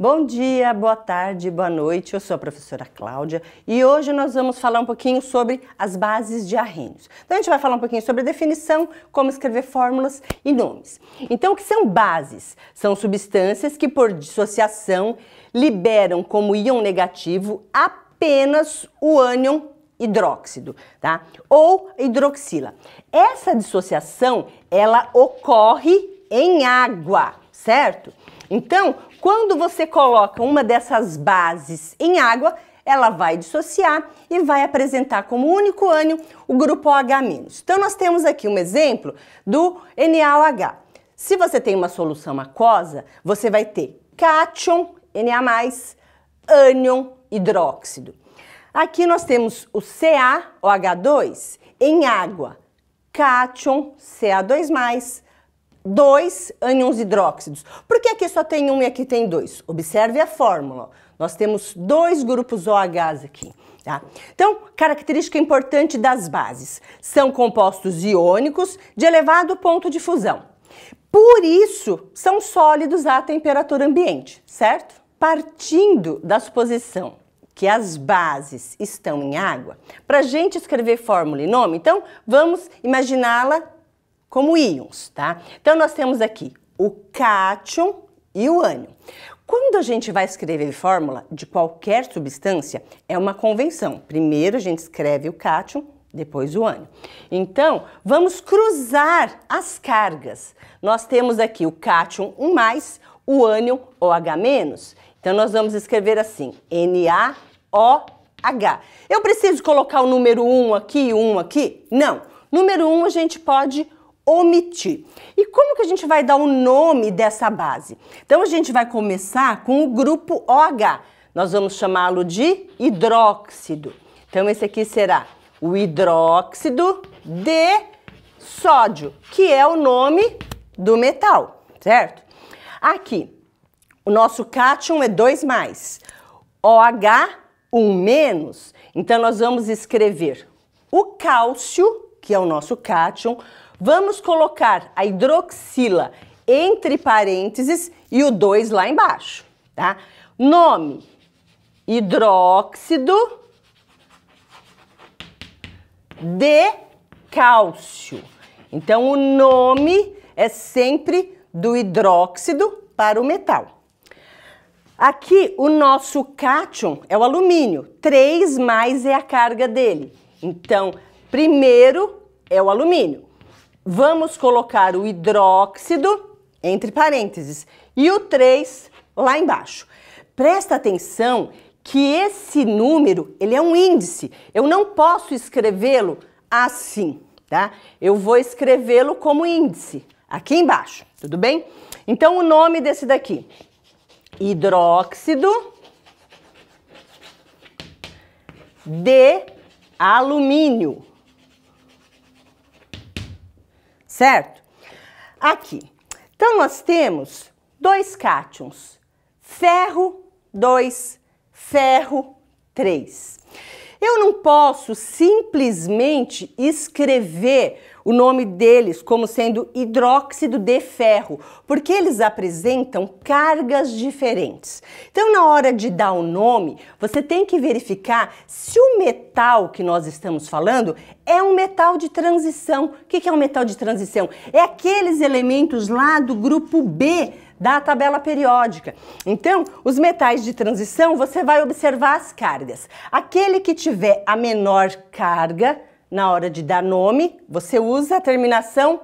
Bom dia, boa tarde, boa noite. Eu sou a professora Cláudia e hoje nós vamos falar um pouquinho sobre as bases de arrênios. Então a gente vai falar um pouquinho sobre definição, como escrever fórmulas e nomes. Então o que são bases? São substâncias que por dissociação liberam como íon negativo apenas o ânion hidróxido, tá? Ou hidroxila. Essa dissociação, ela ocorre em água certo? Então, quando você coloca uma dessas bases em água, ela vai dissociar e vai apresentar como único ânion o grupo OH-. Então, nós temos aqui um exemplo do NaOH. Se você tem uma solução aquosa, você vai ter cátion, Na+, ânion, hidróxido. Aqui nós temos o CaOH2 em água, cátion, CA2+, dois ânions hidróxidos. Por que aqui só tem um e aqui tem dois? Observe a fórmula. Nós temos dois grupos OHs aqui. Tá? Então, característica importante das bases. São compostos iônicos de elevado ponto de fusão. Por isso, são sólidos à temperatura ambiente, certo? Partindo da suposição que as bases estão em água, para a gente escrever fórmula e nome, então vamos imaginá-la como íons, tá? Então nós temos aqui o cátion e o ânion. Quando a gente vai escrever fórmula de qualquer substância, é uma convenção. Primeiro a gente escreve o cátion, depois o ânion. Então, vamos cruzar as cargas. Nós temos aqui o cátion 1+, o ânion OH-. Então, nós vamos escrever assim, NaOH. Eu preciso colocar o número 1 aqui e 1 aqui? Não. Número 1 a gente pode omitir. E como que a gente vai dar o nome dessa base? Então a gente vai começar com o grupo OH. Nós vamos chamá-lo de hidróxido. Então esse aqui será o hidróxido de sódio, que é o nome do metal, certo? Aqui, o nosso cátion é 2+, OH 1-. Então nós vamos escrever o cálcio, que é o nosso cátion, Vamos colocar a hidroxila entre parênteses e o 2 lá embaixo, tá? Nome: hidróxido de cálcio. Então, o nome é sempre do hidróxido para o metal. Aqui, o nosso cátion é o alumínio. 3 mais é a carga dele. Então, primeiro é o alumínio vamos colocar o hidróxido entre parênteses e o 3 lá embaixo. Presta atenção que esse número, ele é um índice. Eu não posso escrevê-lo assim, tá? Eu vou escrevê-lo como índice, aqui embaixo, tudo bem? Então o nome desse daqui, hidróxido de alumínio. certo? Aqui. Então, nós temos dois cátions. Ferro 2, ferro 3. Eu não posso simplesmente escrever o nome deles como sendo hidróxido de ferro, porque eles apresentam cargas diferentes. Então, na hora de dar o um nome, você tem que verificar se o metal que nós estamos falando é um metal de transição. O que é um metal de transição? É aqueles elementos lá do grupo B da tabela periódica. Então, os metais de transição, você vai observar as cargas. Aquele que tiver a menor carga, na hora de dar nome, você usa a terminação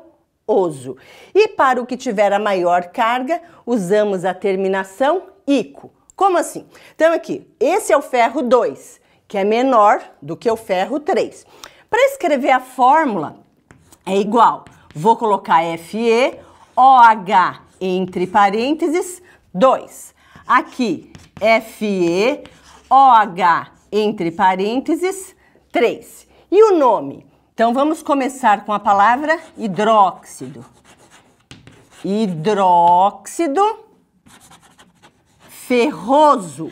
oso. E para o que tiver a maior carga, usamos a terminação ico. Como assim? Então aqui, esse é o ferro 2, que é menor do que o ferro 3. Para escrever a fórmula, é igual. Vou colocar FE, OH entre parênteses, 2. Aqui, FE, OH, entre parênteses, 3. E o nome? Então, vamos começar com a palavra hidróxido. Hidróxido ferroso,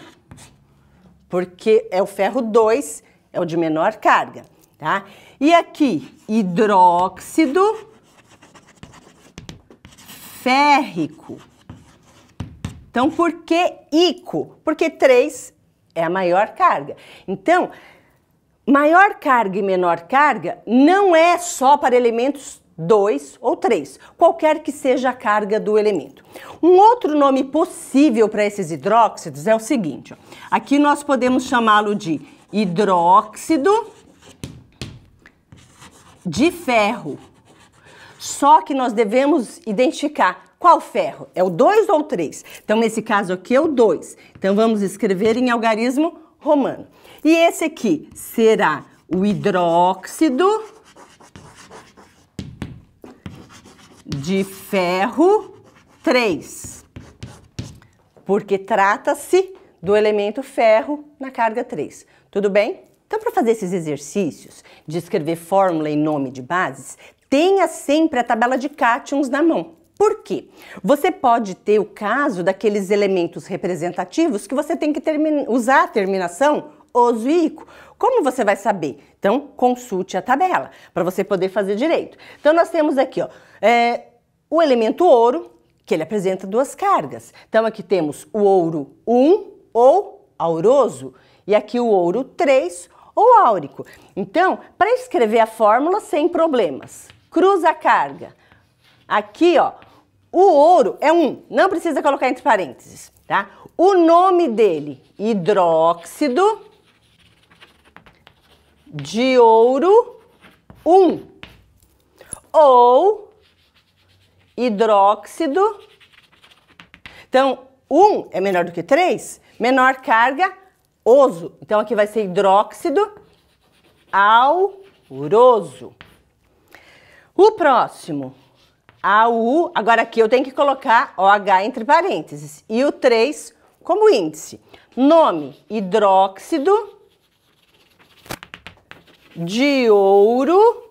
porque é o ferro 2, é o de menor carga, tá? E aqui, hidróxido férrico. Então, por que ico? Porque 3 é a maior carga. Então, maior carga e menor carga não é só para elementos 2 ou 3, qualquer que seja a carga do elemento. Um outro nome possível para esses hidróxidos é o seguinte: ó. aqui nós podemos chamá-lo de hidróxido de ferro só que nós devemos identificar qual ferro? É o 2 ou o 3? Então, nesse caso aqui é o 2. Então, vamos escrever em algarismo romano. E esse aqui será o hidróxido de ferro 3, porque trata-se do elemento ferro na carga 3. Tudo bem? Então, para fazer esses exercícios de escrever fórmula e nome de bases, tenha sempre a tabela de cátions na mão. Por quê? Você pode ter o caso daqueles elementos representativos que você tem que usar a terminação oso e ico. Como você vai saber? Então, consulte a tabela para você poder fazer direito. Então, nós temos aqui ó, é, o elemento ouro, que ele apresenta duas cargas. Então, aqui temos o ouro 1 ou auroso, e aqui o ouro 3 ou áurico. Então, para escrever a fórmula sem problemas, Cruza a carga. Aqui, ó, o ouro é um, não precisa colocar entre parênteses, tá? O nome dele, hidróxido de ouro 1 ou hidróxido. Então, 1 é menor do que 3, menor carga, oso. Então, aqui vai ser hidróxido auroso. O próximo, a U, agora aqui eu tenho que colocar OH entre parênteses e o 3 como índice. Nome: hidróxido de ouro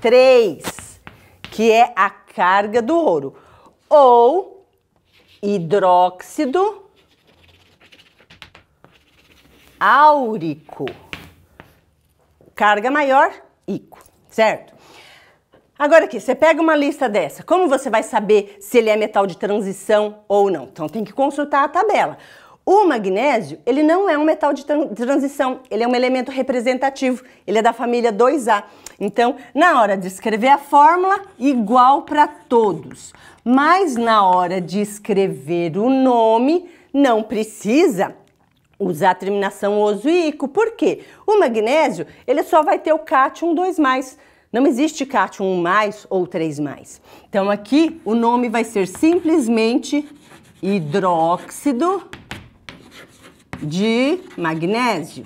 3, que é a carga do ouro, ou hidróxido áurico. Carga maior, ico, certo? Agora aqui, você pega uma lista dessa, como você vai saber se ele é metal de transição ou não? Então tem que consultar a tabela. O magnésio, ele não é um metal de transição, ele é um elemento representativo, ele é da família 2A. Então, na hora de escrever a fórmula, igual para todos. Mas na hora de escrever o nome, não precisa usar a terminação ozoico. Por quê? O magnésio, ele só vai ter o cátio 2+. Não existe cation 1 mais ou 3 mais. Então aqui o nome vai ser simplesmente hidróxido de magnésio.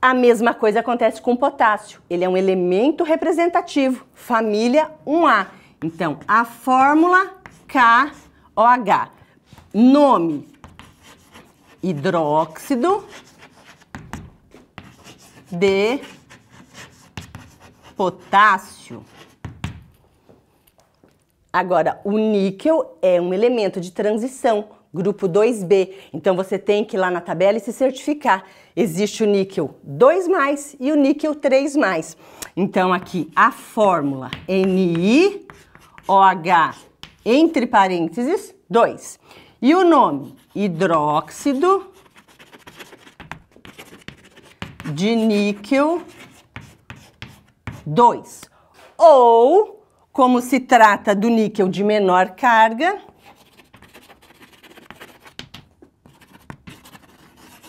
A mesma coisa acontece com potássio. Ele é um elemento representativo, família 1A. Então, a fórmula KOH. Nome: hidróxido de potássio. Agora, o níquel é um elemento de transição, grupo 2B. Então você tem que ir lá na tabela e se certificar. Existe o níquel 2 e o níquel 3 mais. Então aqui a fórmula NiOH entre parênteses 2. E o nome hidróxido de níquel 2. Ou, como se trata do níquel de menor carga,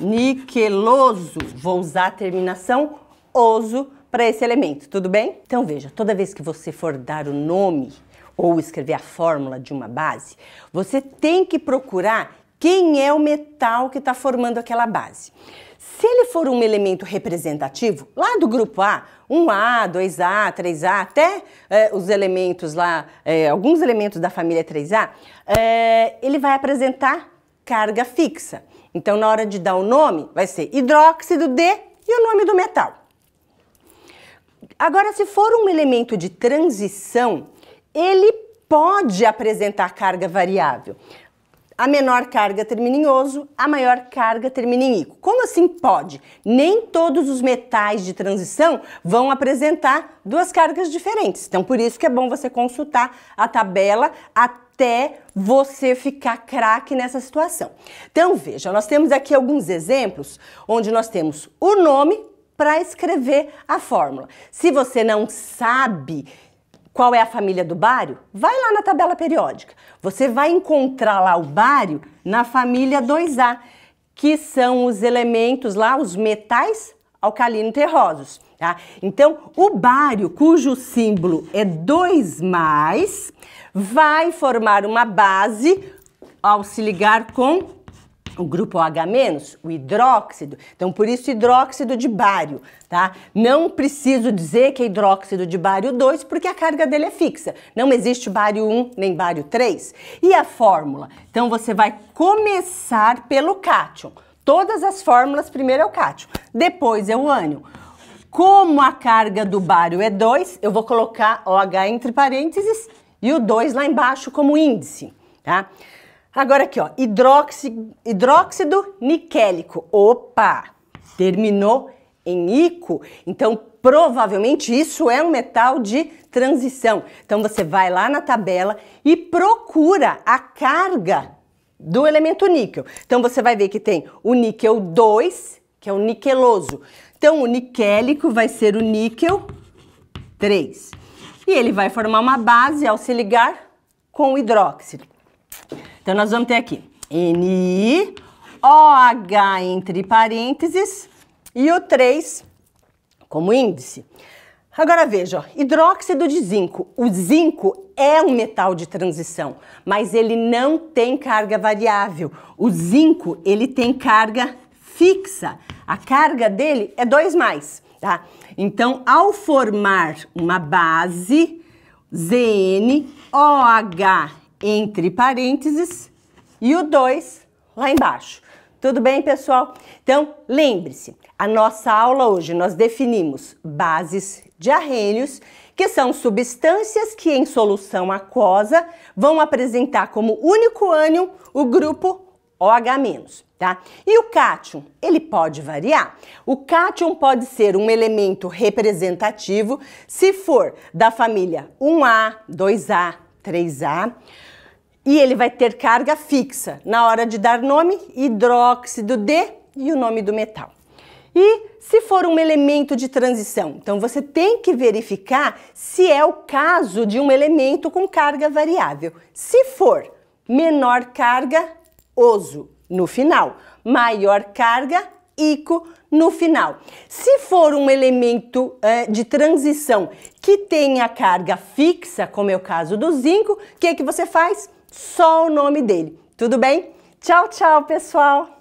niqueloso, vou usar a terminação oso para esse elemento, tudo bem? Então veja, toda vez que você for dar o nome ou escrever a fórmula de uma base, você tem que procurar quem é o metal que está formando aquela base. Se ele for um elemento representativo, lá do grupo A, 1A, 2A, 3A, até eh, os elementos lá, eh, alguns elementos da família 3A, eh, ele vai apresentar carga fixa. Então, na hora de dar o nome, vai ser hidróxido de e o nome do metal. Agora, se for um elemento de transição, ele pode apresentar carga variável, a menor carga termina em oso, a maior carga termina em ico. Como assim pode? Nem todos os metais de transição vão apresentar duas cargas diferentes. Então, por isso que é bom você consultar a tabela até você ficar craque nessa situação. Então, veja, nós temos aqui alguns exemplos onde nós temos o nome para escrever a fórmula. Se você não sabe qual é a família do bário? Vai lá na tabela periódica. Você vai encontrar lá o bário na família 2A, que são os elementos lá, os metais alcalino terrosos. Tá? Então, o bário, cujo símbolo é 2, vai formar uma base ao se ligar com o grupo OH-, o hidróxido. Então, por isso, hidróxido de bário, tá? Não preciso dizer que é hidróxido de bário 2, porque a carga dele é fixa. Não existe bário 1 nem bário 3. E a fórmula? Então, você vai começar pelo cátion. Todas as fórmulas, primeiro é o cátion, depois é o ânion. Como a carga do bário é 2, eu vou colocar OH entre parênteses e o 2 lá embaixo como índice, tá? Agora aqui, ó, hidróxido, hidróxido niquélico. Opa! Terminou em ico, então provavelmente isso é um metal de transição. Então você vai lá na tabela e procura a carga do elemento níquel. Então você vai ver que tem o níquel 2, que é o niqueloso. Então o niquélico vai ser o níquel 3. E ele vai formar uma base ao se ligar com o hidróxido. Então, nós vamos ter aqui NI, OH entre parênteses e o 3 como índice. Agora veja, ó, hidróxido de zinco. O zinco é um metal de transição, mas ele não tem carga variável. O zinco, ele tem carga fixa. A carga dele é 2 mais, tá? Então, ao formar uma base, ZN, OH entre parênteses e o 2 lá embaixo. Tudo bem, pessoal? Então, lembre-se, a nossa aula hoje nós definimos bases de arrênios, que são substâncias que em solução aquosa vão apresentar como único ânion o grupo OH-, tá? E o cátion, ele pode variar. O cátion pode ser um elemento representativo se for da família 1A, 2A, 3A, e ele vai ter carga fixa na hora de dar nome, hidróxido de e o nome do metal. E se for um elemento de transição, então você tem que verificar se é o caso de um elemento com carga variável. Se for menor carga, oso no final, maior carga, ico no final. Se for um elemento é, de transição que tenha carga fixa, como é o caso do zinco, o que, que você faz? só o nome dele. Tudo bem? Tchau, tchau, pessoal!